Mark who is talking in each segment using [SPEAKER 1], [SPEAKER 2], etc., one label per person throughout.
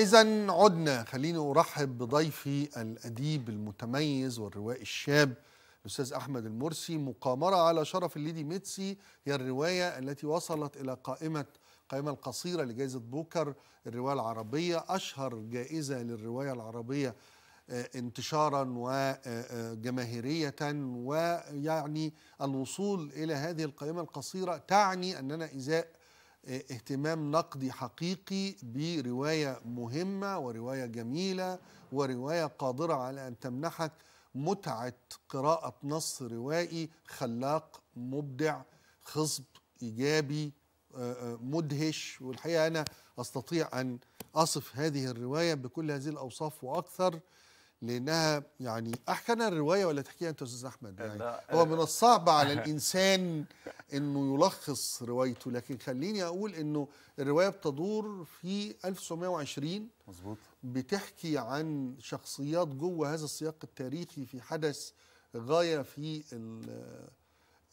[SPEAKER 1] إذا عدنا خليني أرحب بضيفي الأديب المتميز والروائي الشاب الأستاذ أحمد المرسي مقامرة على شرف الليدي ميتسي هي الرواية التي وصلت إلى قائمة القائمة القصيرة لجائزة بوكر الرواية العربية أشهر جائزة للرواية العربية آه، انتشارا وجماهيرية آه، آه، ويعني الوصول إلى هذه القائمة القصيرة تعني أننا إزاء اهتمام نقدي حقيقي بروايه مهمه وروايه جميله وروايه قادره على ان تمنحك متعه قراءه نص روائي خلاق مبدع خصب ايجابي آه، آه، مدهش والحقيقه انا استطيع ان اصف هذه الروايه بكل هذه الاوصاف واكثر لانها يعني احكي انا الروايه ولا تحكيها انت يا استاذ احمد يعني
[SPEAKER 2] هو من الصعب على
[SPEAKER 1] الانسان انه يلخص روايته لكن خليني اقول انه الروايه بتدور في 1920 مظبوط بتحكي عن شخصيات جوه هذا السياق التاريخي في حدث غايه في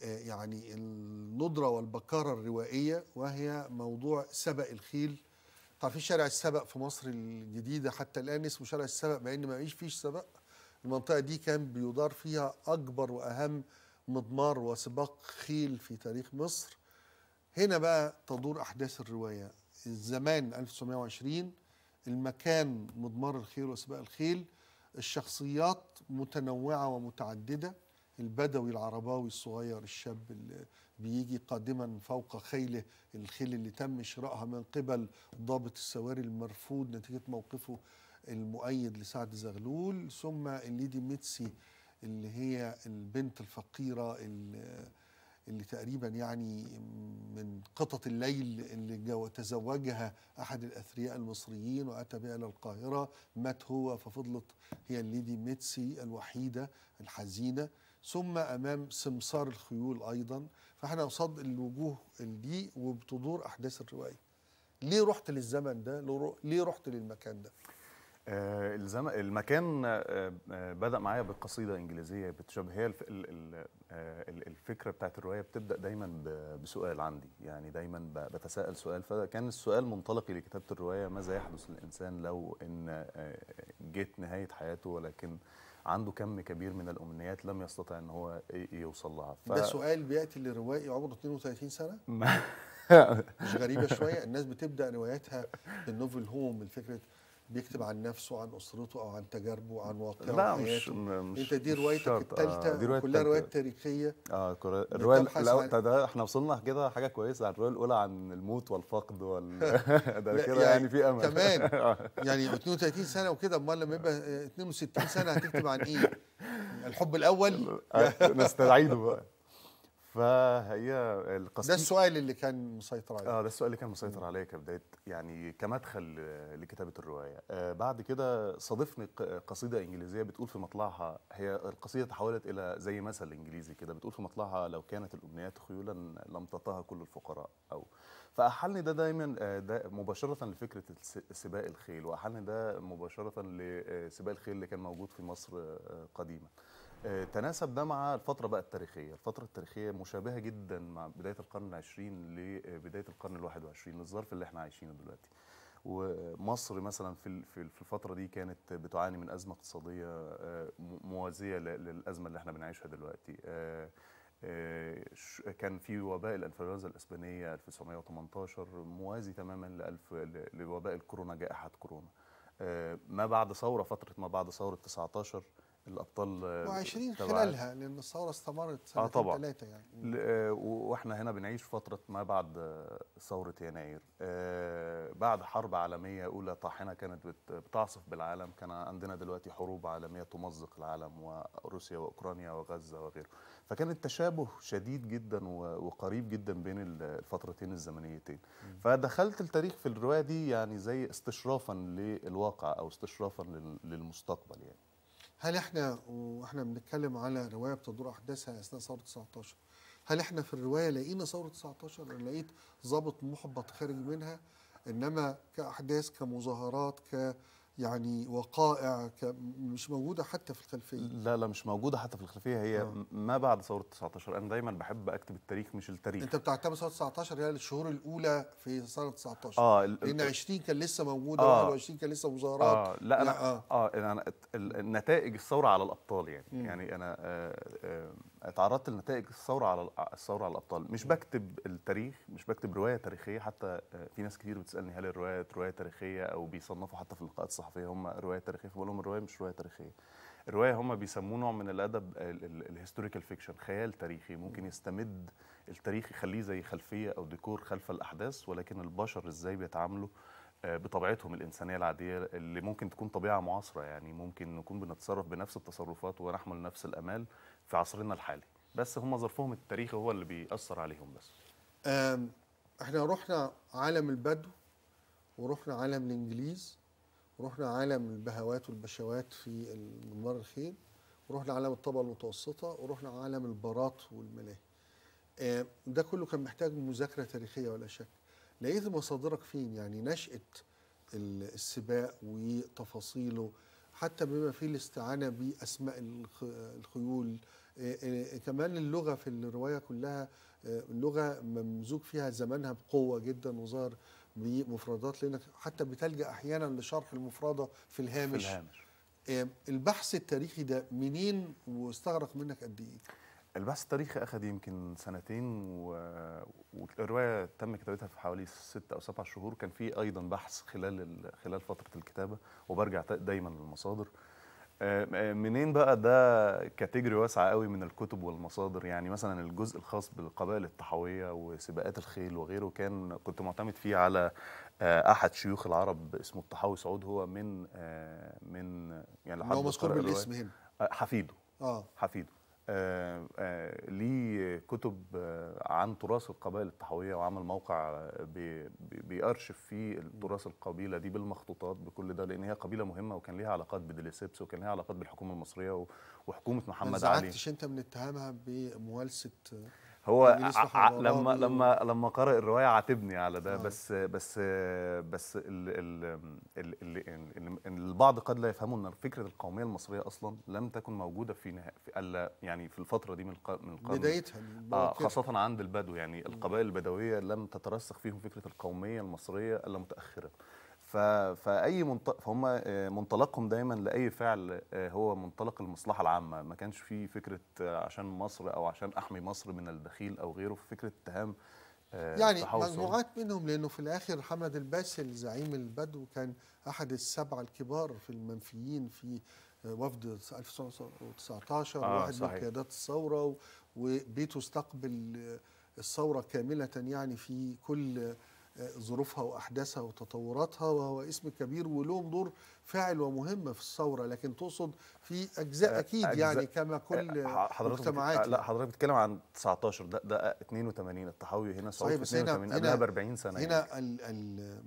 [SPEAKER 1] آه، يعني الندره والبكاره الروائيه وهي موضوع سبق الخيل في شارع السبق في مصر الجديدة حتى الآن اسمه شارع السبق مع إن ما فيش سبق المنطقة دي كان بيدار فيها أكبر وأهم مضمار وسباق خيل في تاريخ مصر هنا بقى تدور أحداث الرواية الزمان 1920 المكان مضمار الخيل وسباق الخيل الشخصيات متنوعة ومتعددة البدوي العرباوي الصغير الشاب اللي بيجي قادما فوق خيله الخيل اللي تم شرائها من قبل ضابط السواري المرفوض نتيجة موقفه المؤيد لسعد زغلول ثم الليدي ميتسي اللي هي البنت الفقيرة اللي اللي تقريبا يعني من قطط الليل اللي تزوجها احد الاثرياء المصريين واتى بها الى القاهره مات هو ففضلت هي الليدي ميتسي الوحيده الحزينه ثم امام سمسار الخيول ايضا فاحنا قصاد الوجوه دي وبتدور احداث الروايه ليه رحت للزمن ده ليه رحت للمكان ده
[SPEAKER 2] آه، الزمن المكان آه، آه، بدا معايا بقصيده انجليزيه بتشبه هي الف الفكره بتاعت الروايه بتبدا دايما بسؤال عندي يعني دايما بتساءل سؤال فكان السؤال منطلقي لكتابه الروايه ماذا يحدث للانسان لو ان جيت نهايه حياته ولكن عنده كم كبير من الامنيات لم يستطع ان هو يوصل لها ف... ده سؤال
[SPEAKER 1] بياتي للروائي عمره 32 سنه مش غريبه شويه الناس بتبدا رواياتها بالنوفل هوم من فكره بيكتب عن نفسه عن اسرته او عن تجاربه عن واقعه لا مش, مش انت دي روايتك الثالثه آه كلها روايات تاريخيه اه
[SPEAKER 2] الروايه الاول احنا وصلنا كده حاجه كويسه على الروايه الاولى عن الموت والفقد وال ده كده يعني, يعني في امل كمان يعني 32
[SPEAKER 1] سنه وكده امال لما يبقى 62 سنه هتكتب عن ايه؟ الحب الاول نستعيده بقى
[SPEAKER 2] فهي القصيدة ده
[SPEAKER 1] السؤال اللي كان مسيطر عليك اه ده
[SPEAKER 2] السؤال اللي كان مسيطر عليا كبدايه يعني كمدخل لكتابه الروايه آه بعد كده صادفني قصيده انجليزيه بتقول في مطلعها هي القصيده تحولت الى زي مثل انجليزي كده بتقول في مطلعها لو كانت الامنيات خيولا لم تطاها كل الفقراء او فاحلني ده دايما آه، دا مباشره لفكره سباق الخيل واحلني ده مباشره لسباق آه، الخيل اللي كان موجود في مصر آه قديما تناسب ده مع الفترة بقى التاريخية الفترة التاريخية مشابهة جدا مع بداية القرن العشرين لبداية القرن الواحد وعشرين للظرف اللي احنا عايشينه دلوقتي ومصر مثلا في في الفترة دي كانت بتعاني من أزمة اقتصادية آه، موازية للأزمة اللي احنا بنعيشها دلوقتي آه، آه، كان في وباء الانفلونزا الاسبانيه 1918 موازي تماما لوباء الكورونا جائحه كورونا ما بعد ثوره فتره ما بعد ثوره 19 الابطال و20 خلالها
[SPEAKER 1] لان الثوره استمرت سنه آه طبعا. ثلاثه يعني
[SPEAKER 2] آه، واحنا هنا بنعيش فتره ما بعد آه، ثوره يناير آه، بعد حرب عالميه اولى طاحنه كانت بتعصف بالعالم كان عندنا دلوقتي حروب عالميه تمزق العالم وروسيا واوكرانيا وغزه وغيره فكان التشابه شديد جدا وقريب جدا بين الفترتين الزمنيتين فدخلت التاريخ في الروايه دي يعني زي استشرافا للواقع او استشرافا للمستقبل
[SPEAKER 1] يعني هل احنا واحنا بنتكلم على روايه بتدور احداثها اثناء ثوره 19 هل احنا في الروايه لقينا ثوره 19 ولا لقيت ظابط محبط خارج منها انما كاحداث كمظاهرات ك يعني وقائع مش موجوده حتى في الخلفيه لا
[SPEAKER 2] لا مش موجوده حتى في الخلفيه هي أوه. ما بعد ثوره 19 انا دايما بحب اكتب التاريخ مش التاريخ انت
[SPEAKER 1] بتعتبر ثوره 19 هي الشهور الاولى في سنه 19 اه لان 20 كان لسه موجوده آه 21 كان لسه مظاهرات اه
[SPEAKER 2] لا انا اه, آه. أنا نتائج الثوره على الابطال يعني م. يعني انا آه آه تعرضت لنتائج الثوره على الثوره على الابطال مش بكتب التاريخ مش بكتب روايه تاريخيه حتى في ناس كتير بتسالني هل الروايه روايه تاريخيه او بيصنفوا حتى في اللقاءات الصحفيه هم روايه تاريخيه فبقول لهم الروايه مش روايه تاريخيه الروايه هم بيسموه نوع من الادب الهيستوريكال فيكشن خيال تاريخي ممكن يستمد التاريخ يخليه زي خلفيه او ديكور خلف الاحداث ولكن البشر ازاي بيتعاملوا آه، بطبيعتهم الإنسانية العادية اللي ممكن تكون طبيعة معاصرة يعني ممكن نكون بنتصرف بنفس التصرفات ونحمل نفس الأمال في عصرنا الحالي بس هم ظرفهم التاريخي هو اللي بيأثر عليهم بس
[SPEAKER 1] احنا رحنا عالم البدو ورحنا عالم الانجليز ورحنا عالم البهوات والبشوات في المنبر الخيل ورحنا عالم الطبقه المتوسطه ورحنا عالم البارات والملاهي ده كله كان محتاج مذاكره تاريخيه ولا شك لقيت مصادرك فين يعني نشاه السباق وتفاصيله حتى بما فيه الاستعانة بأسماء الخيول آه، آه، كمان اللغة في الرواية كلها آه، لغة ممزوج فيها زمانها بقوة جدا وظهر بمفردات لأنك حتى بتلجأ أحيانا لشرح المفردة في الهامش, في الهامش. البحث التاريخي ده منين واستغرق منك قد إيه؟ البحث التاريخي أخذ
[SPEAKER 2] يمكن سنتين و... والرواية تم كتابتها في حوالي ست أو سبع شهور كان في أيضا بحث خلال ال... خلال فترة الكتابة وبرجع دايما للمصادر منين بقى ده كاتيجري واسعة قوي من الكتب والمصادر يعني مثلا الجزء الخاص بالقبائل الطحاوية وسباقات الخيل وغيره كان كنت معتمد فيه على آه، أحد شيوخ العرب اسمه الطحاوي سعود هو من آه، من يعني هو مذكور بالاسم هنا آه، حفيده اه حفيده آه، آه، ليه كتب آه، عن تراث القبائل الطحاويه وعمل موقع بيأرشف فيه تراث القبيله دي بالمخطوطات بكل ده لان هي قبيله مهمه وكان ليها علاقات بدليسيبس وكان ليها علاقات بالحكومه المصريه وحكومه محمد علي ما
[SPEAKER 1] انت من اتهامها بموالسه هو لما لما
[SPEAKER 2] لما قرأ الرواية عاتبني على ده آه. بس بس بس ال ال ال ال البعض قد لا يفهموا ان فكرة القومية المصرية أصلا لم تكن موجودة في, نها في ألا يعني في الفترة دي من من القرن بدايتها آه خاصة عند البدو يعني القبائل البدوية لم تترسخ فيهم فكرة القومية المصرية إلا متأخرا فاي منطلق فهم آه، منطلقهم دايما لاي فعل آه، هو منطلق المصلحه العامه ما كانش في فكره آه، عشان مصر او عشان احمي مصر من البخيل او غيره في فكره اتهام يعني مجموعات
[SPEAKER 1] منهم لانه في الاخر حمد الباسل زعيم البدو كان احد السبعه الكبار في المنفيين في وفد 1919 آه واحد صحيح. من قيادات الثوره وبيته استقبل الثوره كامله يعني في كل ظروفها واحداثها وتطوراتها وهو اسم كبير ولهم دور فاعل ومهم في الثوره لكن تقصد في اجزاء آه، اكيد أجزاء يعني كما آه، كل آه، مجتمعات لا
[SPEAKER 2] حضرتك بتتكلم عن 19 ده ده 82 التحوي هنا صحيح بس 82 قبلها ب 40 سنه هنا
[SPEAKER 1] يعني. ال ال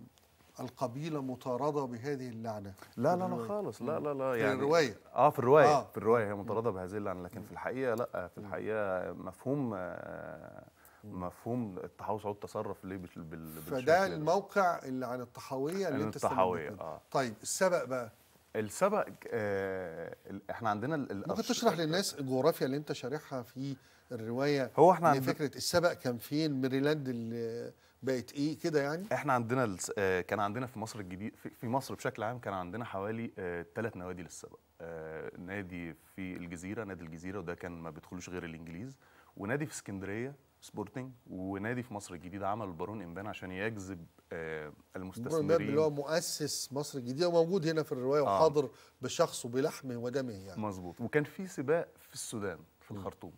[SPEAKER 1] القبيله مطارده بهذه اللعنه لا لا لا خالص لا لا لا يعني في الروايه اه في الروايه آه.
[SPEAKER 2] في الروايه هي مطارده بهذه اللعنه لكن في الحقيقه لا في الحقيقه مفهوم آه مفهوم التحوص او تصرف ليه بال... فده
[SPEAKER 1] الموقع اللي عن التحويه اللي انت التحويه اه طيب السبق بقى السبق آه احنا عندنا ممكن تشرح للناس آه. الجغرافيا اللي انت شارحها في الروايه هو احنا يعني عندنا فكره السبق كان فين ميريلاند اللي بقت ايه كده يعني احنا عندنا
[SPEAKER 2] آه كان عندنا في مصر الجديد في مصر بشكل عام كان عندنا حوالي ثلاث آه نوادي للسبق آه نادي في الجزيره نادي الجزيره وده كان ما بيدخلوش غير الانجليز ونادي في اسكندريه سبورتنج ونادي في مصر الجديده عمل البارون امبان عشان يجذب آه
[SPEAKER 1] المستثمرين اللي هو مؤسس مصر الجديده وموجود هنا في الروايه آه. وحاضر بشخصه بلحمه ودمه يعني مظبوط وكان في سباق في السودان في الخرطوم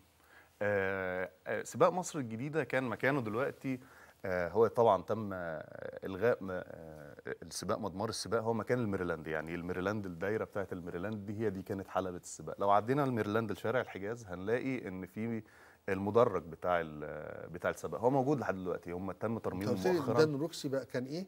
[SPEAKER 1] آه،,
[SPEAKER 2] آه سباق مصر الجديده كان مكانه دلوقتي آه هو طبعا تم آه، الغاء آه السباق مضمار السباق هو مكان الميريلاند يعني الميريلاند الدايره بتاعت الميريلاند دي هي دي كانت حلبه السباق لو عدينا الميريلاند لشارع الحجاز هنلاقي ان في المدرج بتاع بتاع السباق هو موجود لحد دلوقتي هم تم ترميمه مؤخرا دان
[SPEAKER 1] روكسي بقى كان ايه؟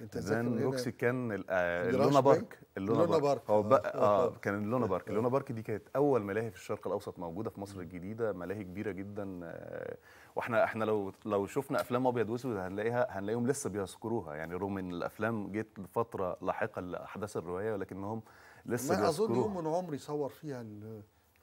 [SPEAKER 1] انت دان روكسي كان
[SPEAKER 2] اللونا آه، بارك اللونا بارك, هو بقى اه, آه، كان اللونا بارك اللونا بارك دي كانت اول ملاهي في الشرق الاوسط موجوده في مصر الجديده ملاهي كبيره جدا آه، واحنا احنا لو لو شفنا افلام ابيض واسود هنلاقيها هنلاقيهم لسه بيذكروها يعني رغم ان الافلام جت لفتره لاحقه لاحداث الروايه ولكنهم لسه ما اظن يوم
[SPEAKER 1] من عمري صور فيها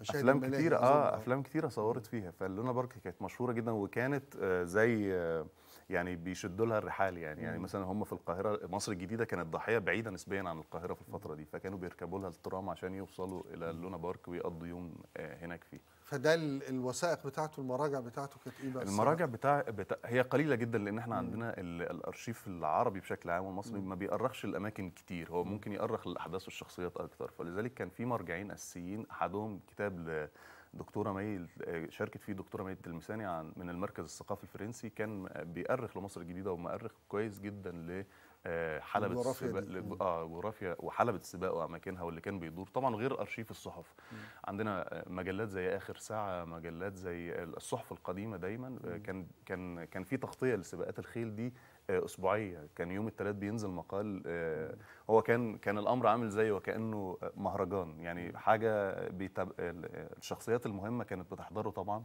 [SPEAKER 1] افلام كتيره آه،, اه
[SPEAKER 2] افلام كتيره صورت فيها فاللونا بارك كانت مشهوره جدا وكانت آه، زي آه، يعني بيشدوا لها الرحال يعني يعني مثلا هم في القاهره مصر الجديده كانت ضحيه بعيده نسبيا عن القاهره في الفتره دي فكانوا بيركبوا لها الترام عشان يوصلوا الى لونا بارك ويقضوا يوم آه، هناك فيه
[SPEAKER 1] فده الوثائق بتاعته المراجع بتاعته كانت ايه بقى المراجع
[SPEAKER 2] بتاع, بتاع هي قليله جدا لان احنا عندنا الارشيف العربي بشكل عام والمصري ما بيأرخش الاماكن كتير هو ممكن يأرخ الاحداث والشخصيات اكتر فلذلك كان في مرجعين اساسيين احدهم كتاب دكتوره مي شاركت فيه دكتوره مي التلمساني عن من المركز الثقافي الفرنسي كان بيأرخ لمصر الجديده ومؤرخ كويس جدا ل آه، حلبة السباق اه جغرافيا وحلبة السباق واماكنها واللي كان بيدور طبعا غير ارشيف الصحف م. عندنا آه، مجلات زي اخر ساعه مجلات زي الصحف القديمه دايما م. كان كان كان في تغطيه لسباقات الخيل دي آه، اسبوعيه كان يوم الثلاث بينزل مقال آه، هو كان كان الامر عامل زي وكانه مهرجان يعني حاجه بيتب... الشخصيات المهمه كانت بتحضره طبعا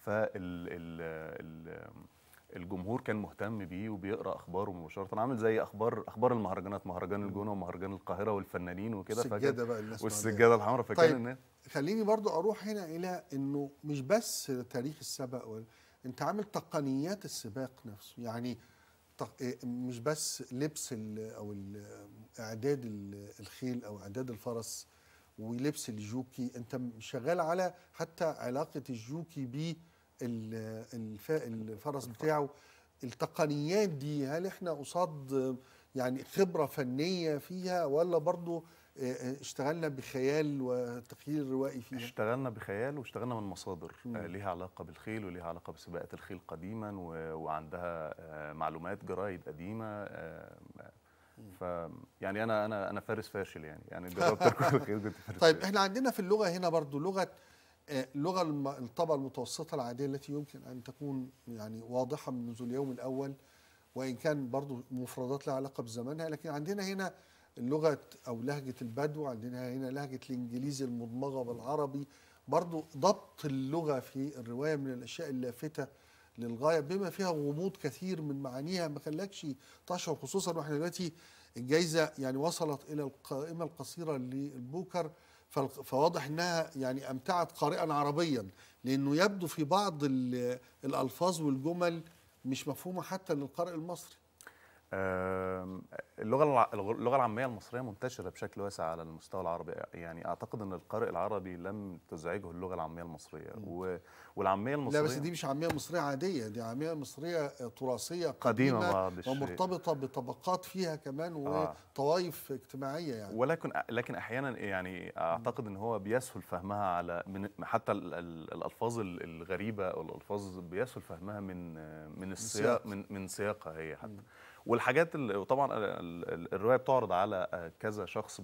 [SPEAKER 2] فال ال... الجمهور كان مهتم بيه وبيقرا اخباره مباشره عامل زي اخبار اخبار المهرجانات مهرجان الجونه ومهرجان القاهره والفنانين وكده السجاده بقى الناس والسجاده الحمراء فكان طيب الناس
[SPEAKER 1] خليني برضو اروح هنا الى انه مش بس تاريخ السبق وال... انت عامل تقنيات السباق نفسه يعني إيه، مش بس لبس او اعداد الخيل او اعداد الفرس ولبس الجوكي انت شغال على حتى علاقه الجوكي ب الفرس بتاعه التقنيات دي هل احنا قصاد يعني خبره فنيه فيها ولا برضه آه، آه، اشتغلنا بخيال وتخيل روائي فيها
[SPEAKER 2] اشتغلنا بخيال واشتغلنا من مصادر آه، مم. ليها علاقة بالخيل وليها علاقة بسباقات الخيل قديما وعندها معلومات جرايد قديمة ف يعني انا انا انا فارس فاشل يعني يعني جربت كل الخيل كنت فارس طيب احنا
[SPEAKER 1] عندنا في اللغه هنا برضو لغه لغه الطبقه المتوسطه العاديه التي يمكن ان تكون يعني واضحه منذ اليوم الاول وان كان برضو مفردات لها علاقه بزمانها لكن عندنا هنا لغه او لهجه البدو عندنا هنا لهجه الانجليزي المدمغه بالعربي برضو ضبط اللغه في الروايه من الاشياء اللافته للغايه بما فيها غموض كثير من معانيها ما خلاكش تشعر خصوصا واحنا دلوقتي الجائزه يعني وصلت الى القائمه القصيره للبوكر فواضح انها يعني امتعت قارئا عربيا لانه يبدو في بعض الالفاظ والجمل مش مفهومه حتى للقارئ المصري
[SPEAKER 2] اللغه اللغه العاميه المصريه منتشره بشكل واسع على المستوى العربي يعني اعتقد ان القارئ العربي لم تزعجه اللغه العاميه المصريه والعاميه المصريه لا بس دي
[SPEAKER 1] مش عاميه مصريه عاديه دي عاميه مصريه تراثيه قديمه, قديمة ومرتبطه بطبقات فيها كمان آه. وطوائف آه. اجتماعيه يعني
[SPEAKER 2] ولكن لكن احيانا يعني اعتقد ان هو بيسهل فهمها على من حتى الالفاظ الغريبه او الالفاظ بيسهل فهمها من من السياق من من سياقها هي حتى م. والحاجات اللي طبعا الروايه بتعرض على كذا شخص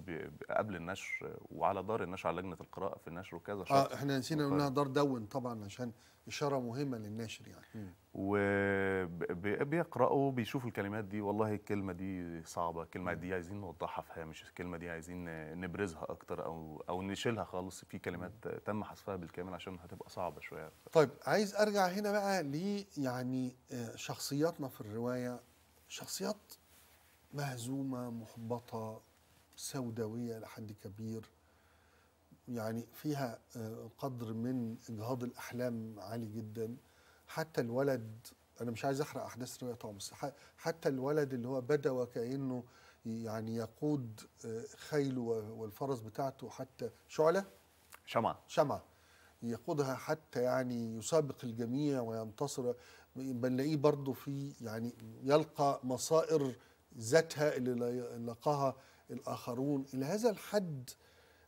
[SPEAKER 2] قبل النشر وعلى دار النشر على لجنه القراءه في النشر وكذا آه، شخص اه احنا نسينا انها دار
[SPEAKER 1] دون طبعا عشان اشاره مهمه للناشر يعني
[SPEAKER 2] وبيقراوا بيشوفوا الكلمات دي والله الكلمه دي صعبه الكلمه دي عايزين نوضحها في هامش الكلمه دي عايزين نبرزها اكتر او او نشيلها خالص في كلمات تم حذفها بالكامل عشان هتبقى صعبه شويه
[SPEAKER 1] طيب عايز ارجع هنا بقى ل يعني آه، شخصياتنا في الروايه شخصيات مهزومة محبطة سوداوية لحد كبير يعني فيها آه، قدر من إجهاض الأحلام عالي جدا حتى الولد أنا مش عايز أحرق أحداث رواية تومس حتى الولد اللي هو بدا وكأنه يعني يقود آه، خيله والفرس بتاعته حتى شعلة شمعة شمعة يقودها حتى يعني يسابق الجميع وينتصر بنلاقيه برضه في يعني يلقى مصائر ذاتها اللي لقاها الاخرون الى هذا الحد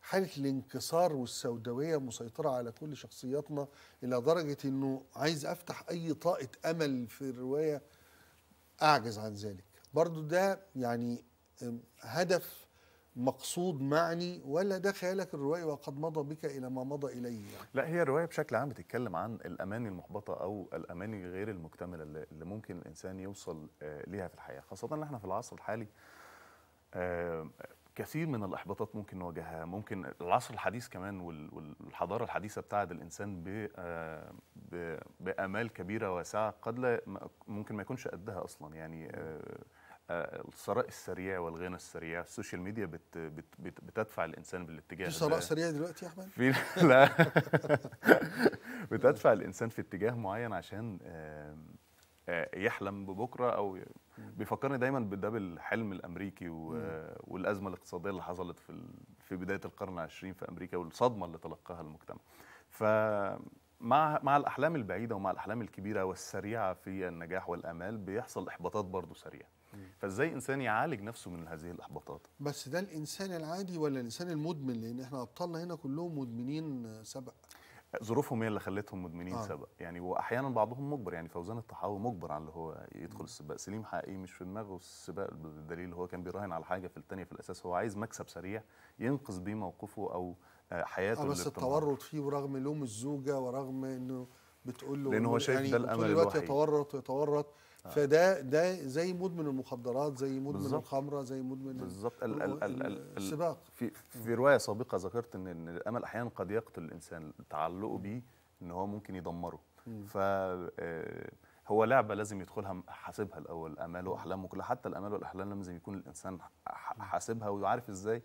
[SPEAKER 1] حاله الانكسار والسوداويه مسيطره على كل شخصياتنا الى درجه انه عايز افتح اي طاقه امل في الروايه اعجز عن ذلك برضه ده يعني هدف مقصود معني ولا ده خيالك الروائي وقد مضى بك الى ما مضى اليه يعني.
[SPEAKER 2] لا هي الروايه بشكل عام بتتكلم عن الاماني المحبطه او الاماني غير المكتمله اللي ممكن الانسان يوصل آه، ليها في الحياه خاصه ان احنا في العصر الحالي آه، كثير من الاحباطات ممكن نواجهها ممكن العصر الحديث كمان والحضاره الحديثه بتاعت الانسان آه، بامال كبيره واسعه قد لا ممكن ما يكونش قدها اصلا يعني الثراء السريع والغنى السريع السوشيال ميديا بت بت بت بتدفع الانسان بالاتجاه في ثراء سريع دلوقتي يا احمد في لا بتدفع الانسان في اتجاه معين عشان يحلم ببكره او بيفكرني دايما بده بالحلم الامريكي والازمه الاقتصاديه اللي حصلت في في بدايه القرن العشرين في امريكا والصدمه اللي تلقاها المجتمع ف مع مع الاحلام البعيده ومع الاحلام الكبيره والسريعه في النجاح والامال بيحصل احباطات برضه سريعه فازاي انسان يعالج نفسه من هذه الاحباطات
[SPEAKER 1] بس ده الانسان العادي ولا الانسان المدمن لان احنا ابطالنا هنا كلهم مدمنين سبق
[SPEAKER 2] ظروفهم هي اللي خلتهم مدمنين آه. سبق يعني واحيانا بعضهم مجبر يعني فوزان الطحاوي مجبر على اللي هو يدخل السباق سليم حقيقي مش في دماغه السباق بالدليل هو كان بيراهن على حاجه في الثانيه في الاساس هو عايز مكسب سريع ينقذ بيه موقفه او حياته آه، بس التورط
[SPEAKER 1] فيه ورغم لوم الزوجه ورغم انه بتقول له لان هو يعني شايف يعني ده الامل الوقت يتورط يتورط آه. فده ده زي مدمن المخدرات زي مدمن بالزبط. الخمره زي مدمن بالظبط السباق
[SPEAKER 2] في في روايه سابقه ذكرت ان الامل احيانا قد يقتل الانسان تعلقه بيه ان هو ممكن يدمره ف آه، هو لعبه لازم يدخلها حاسبها الاول اماله واحلامه كلها حتى الامال والاحلام لازم يكون الانسان حاسبها وعارف ازاي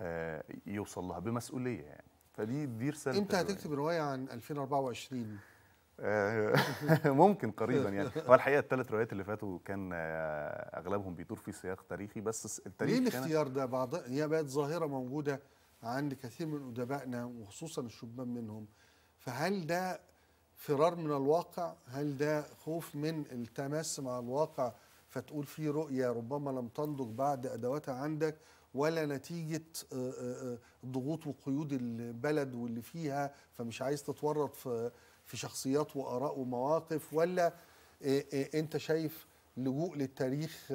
[SPEAKER 2] آه، يوصل لها بمسؤوليه يعني فدي دي رساله انت هتكتب يعني.
[SPEAKER 1] روايه عن 2024
[SPEAKER 2] آه، ممكن قريبا يعني هو الحقيقه الثلاث روايات اللي فاتوا كان آه، اغلبهم بيدور في سياق تاريخي بس التاريخ ليه الاختيار
[SPEAKER 1] ده بعض هي بقت ظاهره موجوده عند كثير من ادبائنا وخصوصا الشبان منهم فهل ده فرار من الواقع هل ده خوف من التماس مع الواقع فتقول في رؤيه ربما لم تنضج بعد ادواتها عندك ولا نتيجه آه، آه، آه، ضغوط وقيود البلد واللي فيها فمش عايز تتورط في شخصيات واراء ومواقف ولا انت شايف لجوء للتاريخ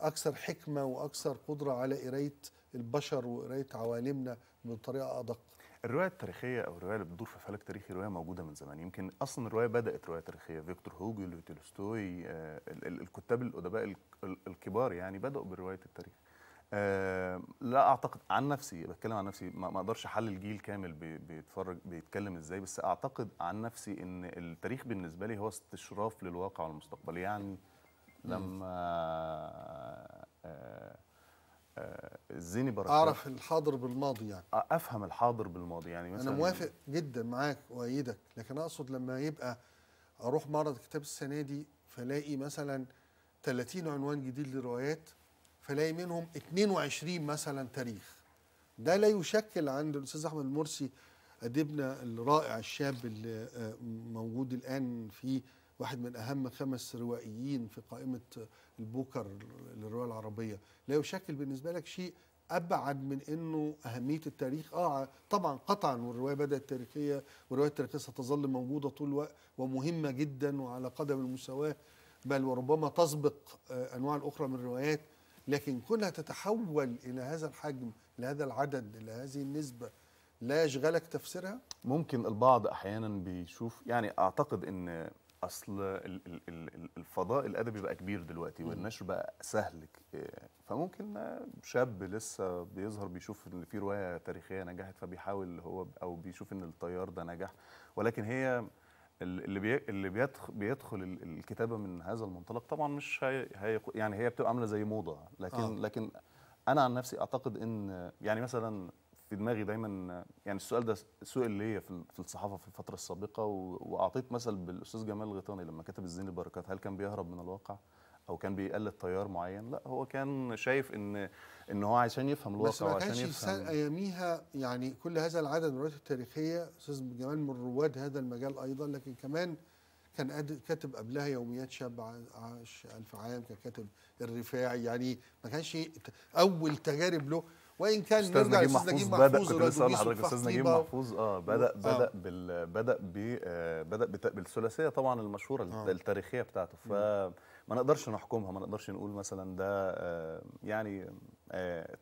[SPEAKER 1] اكثر حكمه واكثر قدره على قرايه البشر وقرايه عوالمنا بطريقه ادق
[SPEAKER 2] الروايه التاريخيه او الروايه اللي بتدور في فلك تاريخي روايه موجوده من زمان يمكن اصلا الروايه بدات روايه تاريخيه فيكتور هوجل وتولستوي الكتاب الادباء الكبار يعني بداوا بروايه التاريخ آه، لا اعتقد عن نفسي بتكلم عن نفسي ما اقدرش احلل جيل كامل بيتفرج بيتكلم ازاي بس اعتقد عن نفسي ان التاريخ بالنسبه لي هو استشراف للواقع والمستقبل يعني لما الزيني آه، آه، بركات اعرف
[SPEAKER 1] الحاضر بالماضي يعني
[SPEAKER 2] افهم الحاضر بالماضي يعني مثلا انا موافق
[SPEAKER 1] جدا معاك وايدك لكن اقصد لما يبقى اروح معرض كتاب السنه دي فلاقي مثلا 30 عنوان جديد لروايات فلاقي منهم 22 مثلا تاريخ ده لا يشكل عند الاستاذ احمد المرسي اديبنا الرائع الشاب اللي آه، موجود الان في واحد من اهم خمس روائيين في قائمه البوكر للروايه العربيه لا يشكل بالنسبه لك شيء ابعد من انه اهميه التاريخ اه طبعا قطعا والروايه بدات تاريخيه والروايه التاريخيه ستظل موجوده طول الوقت ومهمه جدا وعلى قدم المساواه بل وربما تسبق آه، انواع اخرى من الروايات لكن كونها تتحول الى هذا الحجم لهذا العدد لهذه النسبه لا يشغلك تفسيرها
[SPEAKER 2] ممكن البعض احيانا بيشوف يعني اعتقد ان اصل الفضاء الادبي بقى كبير دلوقتي والنشر بقى سهل فممكن شاب لسه بيظهر بيشوف ان في روايه تاريخيه نجحت فبيحاول هو او بيشوف ان الطيار ده نجح ولكن هي اللي اللي بيدخل, الكتابه من هذا المنطلق طبعا مش هي... هي... يعني هي بتبقى عامله زي موضه لكن آه. لكن انا عن نفسي اعتقد ان يعني مثلا في دماغي دايما يعني السؤال ده سئل ليا في الصحافه في الفتره السابقه واعطيت مثل بالاستاذ جمال الغيطاني لما كتب الزين البركات هل كان بيهرب من الواقع؟ او كان بيقلد تيار معين لا هو كان شايف ان ان هو عشان يفهم الواقع بس ما كانش يفهم
[SPEAKER 1] اياميها يعني كل هذا العدد من الروايات التاريخيه استاذ جمال من رواد هذا المجال ايضا لكن كمان كان كاتب قبلها يوميات شاب عاش ألف عام كان كاتب الرفاعي يعني ما كانش أول تجارب له وإن كان أستاذ نجيب محفوظ بدأ كنت لسه لحضرتك أستاذ نجيب محفوظ آه بدأ آه. بدأ آه
[SPEAKER 2] بال بدأ ب آه، بدأ بالثلاثية طبعا المشهورة آه التاريخية بتاعته ف ما نقدرش نحكمها ما نقدرش نقول مثلا ده آه، يعني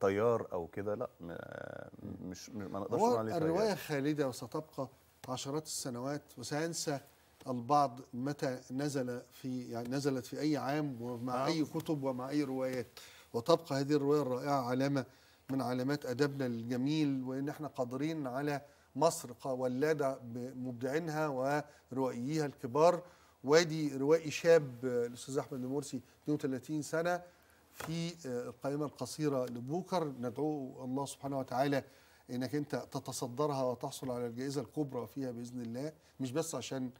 [SPEAKER 2] تيار آه، او كده لا آه، مش ما نقدرش نقول عليه الروايه
[SPEAKER 1] خالده وستبقى عشرات السنوات وسينسى البعض متى نزل في يعني نزلت في اي عام ومع نعم. اي كتب ومع اي روايات وتبقى هذه الروايه الرائعه علامه من علامات ادبنا الجميل وان احنا قادرين على مصر ولادة بمبدعينها وروائيها الكبار وادي روائي شاب الاستاذ احمد المرسي 32 سنه في آه، القائمه القصيره لبوكر ندعو الله سبحانه وتعالى انك انت تتصدرها وتحصل على الجائزه الكبرى فيها باذن الله مش بس عشان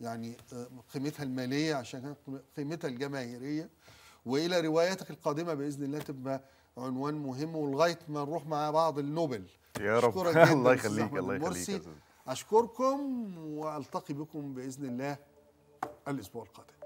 [SPEAKER 1] يعني آه، قيمتها الماليه عشان قيمتها الجماهيريه والى رواياتك القادمه باذن الله تبقى عنوان مهم ولغايه ما نروح مع بعض النوبل يا رب الله يخليك الله يخليك اشكركم والتقي بكم باذن الله الاسبوع القادم